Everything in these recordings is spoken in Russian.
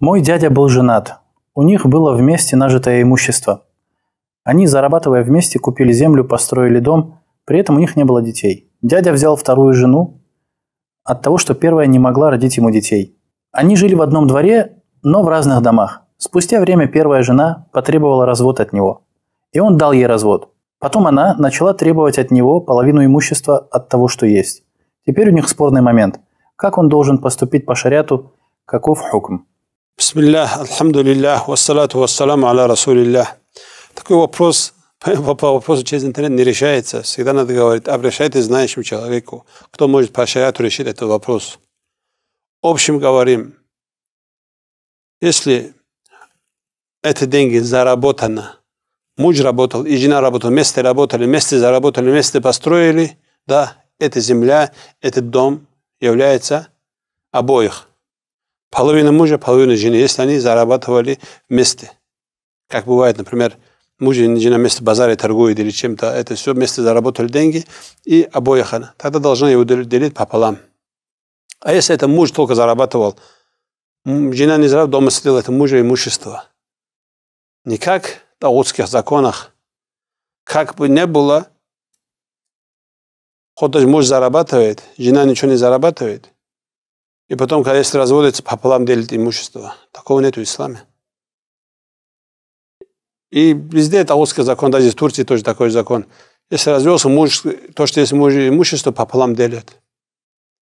Мой дядя был женат. У них было вместе нажитое имущество. Они, зарабатывая вместе, купили землю, построили дом. При этом у них не было детей. Дядя взял вторую жену от того, что первая не могла родить ему детей. Они жили в одном дворе, но в разных домах. Спустя время первая жена потребовала развод от него. И он дал ей развод. Потом она начала требовать от него половину имущества от того, что есть. Теперь у них спорный момент. Как он должен поступить по шаряту, Каков хукм? Бисмиллах, альхамдулиллах, вассалату вассаламу аля расулиллах. Такой вопрос по вопросу через интернет не решается. Всегда надо говорить, обращайтесь а к знающему человеку. Кто может по шариату решить этот вопрос? Общим говорим, если эти деньги заработаны, муж работал, и жена работала, вместе работали, вместе заработали, вместе построили, да, эта земля, этот дом является обоих. Половина мужа, половина жены. Если они зарабатывали вместе. Как бывает, например, муж и жена вместе базарят, торгуют или чем-то. Это все вместе заработали деньги и обоих. она. Тогда должна его делить пополам. А если это муж только зарабатывал, жена не зря дома сидела, это мужа имущество. Никак в таутских законах. Как бы не было, хоть муж зарабатывает, жена ничего не зарабатывает – и потом, когда если разводятся, пополам делят имущество. Такого нет в исламе. И везде это узкий закон, даже в Турции тоже такой закон. Если развелся муж, то, что есть муж имущество, пополам делят.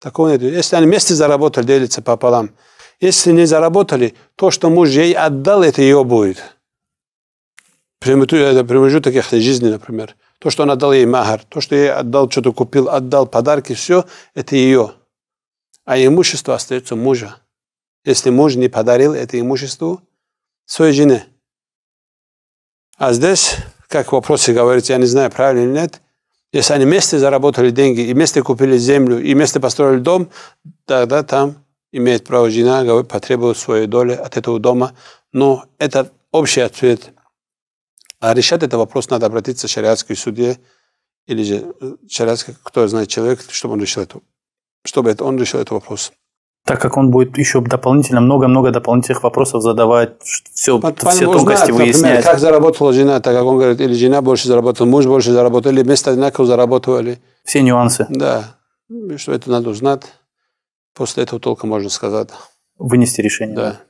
Такого нет. Если они вместе заработали, делятся пополам. Если не заработали, то, что муж ей отдал, это ее будет. Это промежуток их жизни, например. То, что он отдал ей махар, то, что ей отдал, что-то купил, отдал подарки, все, это ее а имущество остается мужа. Если муж не подарил это имущество своей жене. А здесь, как в вопросе говорится, я не знаю, правильно или нет, если они вместе заработали деньги, и вместе купили землю, и вместе построили дом, тогда там имеет право жена потребовать свою долю от этого дома. Но это общий ответ. А решать этот вопрос надо обратиться к шариатской судье или же э, шариатский, кто знает человек, чтобы он решил это чтобы это, он решил этот вопрос. Так как он будет еще дополнительно много-много дополнительных вопросов задавать, все, Под, все тонкости знает, выяснять. Например, как заработала жена, так как он говорит, или жена больше заработала, муж больше заработал, или вместо одинаково заработали. Все нюансы. Да, что это надо узнать. После этого только можно сказать. Вынести решение. Да.